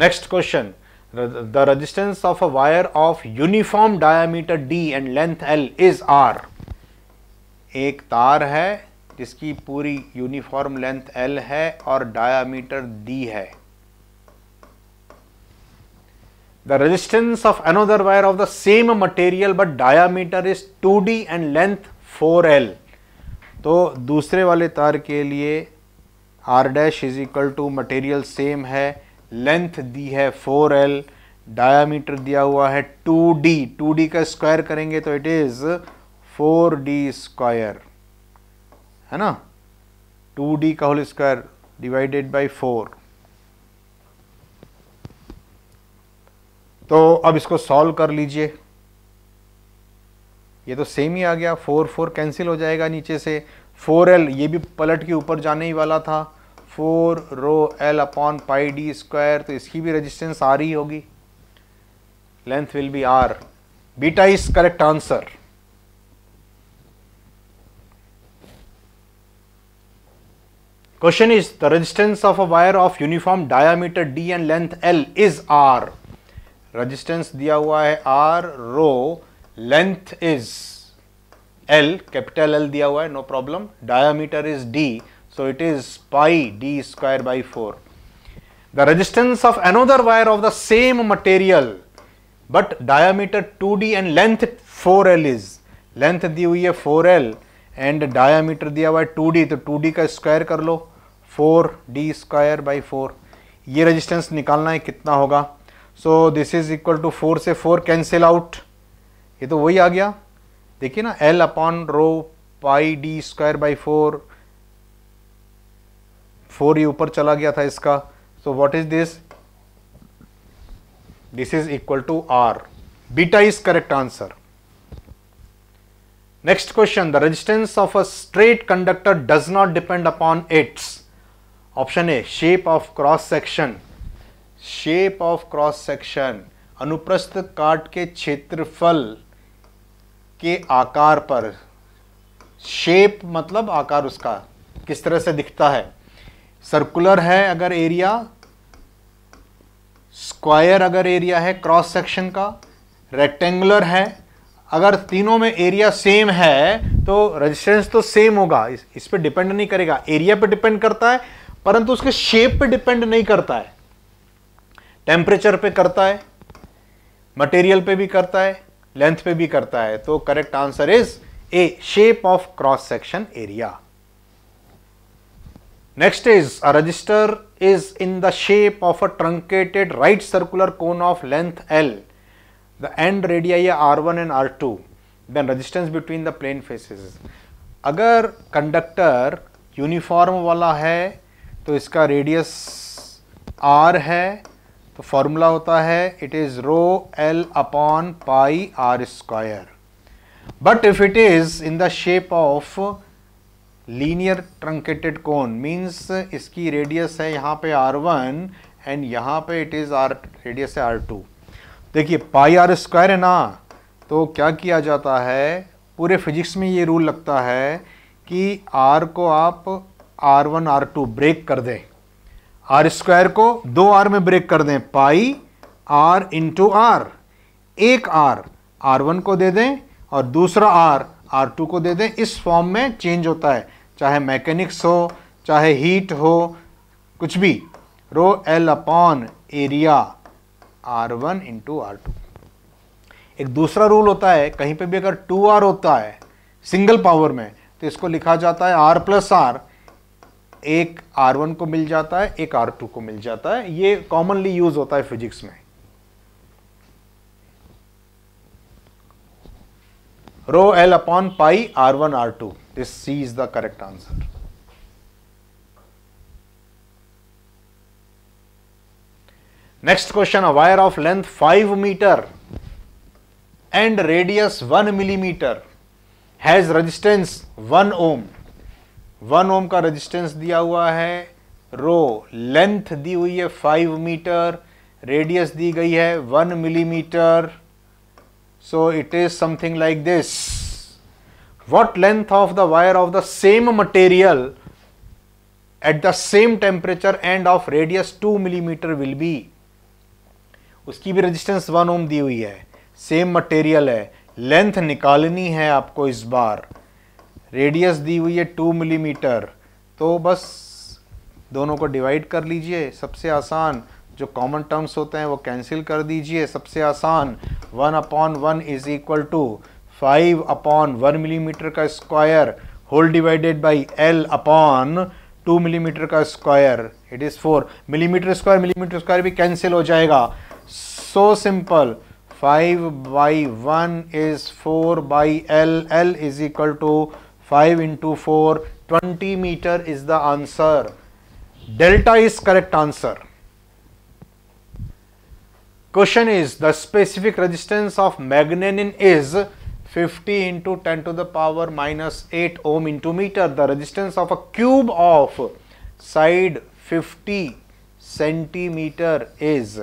Next question the resistance of a wire of uniform diameter D and length L is R एक तार है जिसकी पूरी uniform length L है और डायामीटर डी है the resistance of another wire of the same material but diameter is two D and length four L तो दूसरे वाले तार के लिए R dash is equal to material same है लेंथ दी है 4l डायामीटर दिया हुआ है 2d 2d का स्क्वायर करेंगे तो इट इज 4d स्क्वायर है ना 2d का होल स्क्वायर डिवाइडेड बाय 4 तो अब इसको सॉल्व कर लीजिए ये तो सेम ही आ गया 4 4 कैंसिल हो जाएगा नीचे से 4l ये भी पलट के ऊपर जाने ही वाला था four rho L upon pi D square तो इसकी भी रेजिस्टेंस आर ही होगी length will be R beta is correct answer question is the resistance of a wire of uniform diameter D and length L is R resistance दिया हुआ है R rho length is L capital L दिया हुआ है no problem diameter is D So it is pi d square by 4. The resistance of another wire of the same material but diameter 2d and length 4l is length दी हुई है 4l and diameter दिया हुआ है 2d तो 2d का square कर लो 4d square by 4 ये रेजिस्टेंस निकालना है कितना होगा so this is equal to 4 से 4 कैंसिल आउट ये तो वही आ गया देखिए ना l upon rho pi D square by four four ही ऊपर चला गया था इसका so what is this this is equal to R beta is correct answer next question the resistance of a straight conductor does not depend upon its option A shape of cross section shape of cross section अनुप्रस्थ काट के क्षेत्रफल के आकार पर shape मतलब आकार उसका किस तरह से दिखता है सर्कुलर है अगर एरिया स्क्वायर अगर एरिया है क्रॉस सेक्शन का रेक्टेंगुलर है अगर तीनों में एरिया सेम है तो रेजिस्टेंस तो सेम होगा इस, इस पर डिपेंड नहीं करेगा एरिया पे डिपेंड करता है परंतु उसके शेप पे डिपेंड नहीं करता है टेम्परेचर पे करता है मटेरियल पे भी करता है लेंथ पे भी करता है तो correct answer is A shape of cross section area Next is a register is in the shape of a truncated right circular cone of length L. The end radii are R1 and R2. Then resistance between the plane faces. अगर conductor uniform वाला है तो इसका radius R है तो formula होता है it is rho L upon pi R square but if it is in the shape of linear truncated cone means इसकी रेडियस है यहाँ पे आर वन एंड यहाँ पे इट इज़ आर रेडियस है आर टू देखिए पाई आर स्क्वायर है ना तो क्या किया जाता है पूरे फिजिक्स में ये रूल लगता है कि आर को आप R one R two break कर दें आर स्क्वायर को दो आर में ब्रेक कर दें पाई आर इंटू आर एक आर आर वन को दे दें और दूसरा आर आर टू को दे दें इस फॉर्म में चेंज होता है चाहे मैकेनिक्स हो चाहे हीट हो कुछ भी rho L upon area R one into R two एक दूसरा रूल होता है कहीं पे भी अगर टू आर होता है सिंगल पावर में तो इसको लिखा जाता है आर प्लस आर एक आर वन को मिल जाता है एक आर टू को मिल जाता है ये कॉमनली यूज होता है फिजिक्स में rho L upon pi R one R two is C is the correct answer. Next question, a wire of length 5 meter and radius 1 millimeter has resistance 1 ohm. 1 ohm का resistance दिया हुआ है rho, length दी हुई है 5 meter, radius दी गई है 1 millimeter, so it is something like this. what length of the wire of the same material at the same temperature and of radius 2 millimetre will be उसकी भी resistance one ohm दी हुई है same material है length निकालनी है आपको इस बार radius दी हुई है टू मिलीमीटर तो बस दोनों को डिवाइड कर लीजिए सबसे आसान जो कॉमन टर्म्स होते हैं वो कैंसिल कर दीजिए सबसे आसान one upon one is equal to five upon one millimetre का square whole divided by L upon two millimetre का square it is four millimetre square millimetre square भी कैंसिल हो जाएगा so simple five by one is four by L L is equal to five into four twenty metre is the answer delta is correct answer question is the specific resistance of manganin is 50 into 10 to the power minus 8 ohm into meter. The resistance of a cube of side 50 centimetre is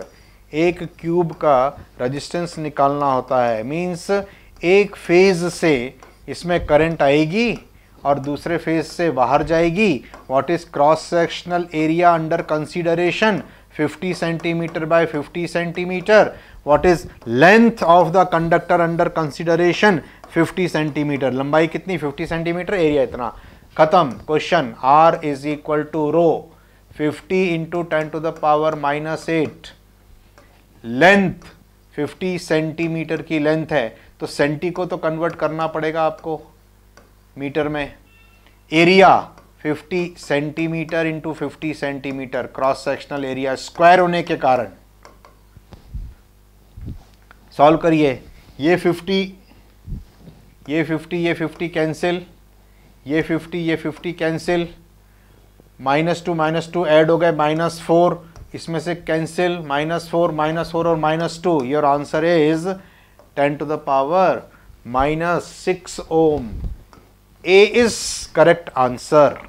एक cube का resistance निकालना होता है means एक phase से इसमें current आएगी और दूसरे फेज से बाहर जाएगी what is cross sectional area under consideration fifty centimetre by fifty centimetre what is length of the conductor under consideration fifty centimetre लंबाई कितनी फिफ्टी सेंटीमीटर एरिया इतना खत्म question R is equal to rho fifty into ten to the power minus eight length fifty centimetre की length है तो senti को तो convert करना पड़ेगा आपको मीटर में area 50 centimetre into fifty centimetre cross sectional area square होने के कारण सॉल्व करिए ये 50 ये 50 ये 50 कैंसिल ये 50 ये 50 cancel minus two minus two add हो गए माइनस फोर इसमें से cancel minus four minus four और minus two your answer is ten to the power minus six ohm A is correct answer.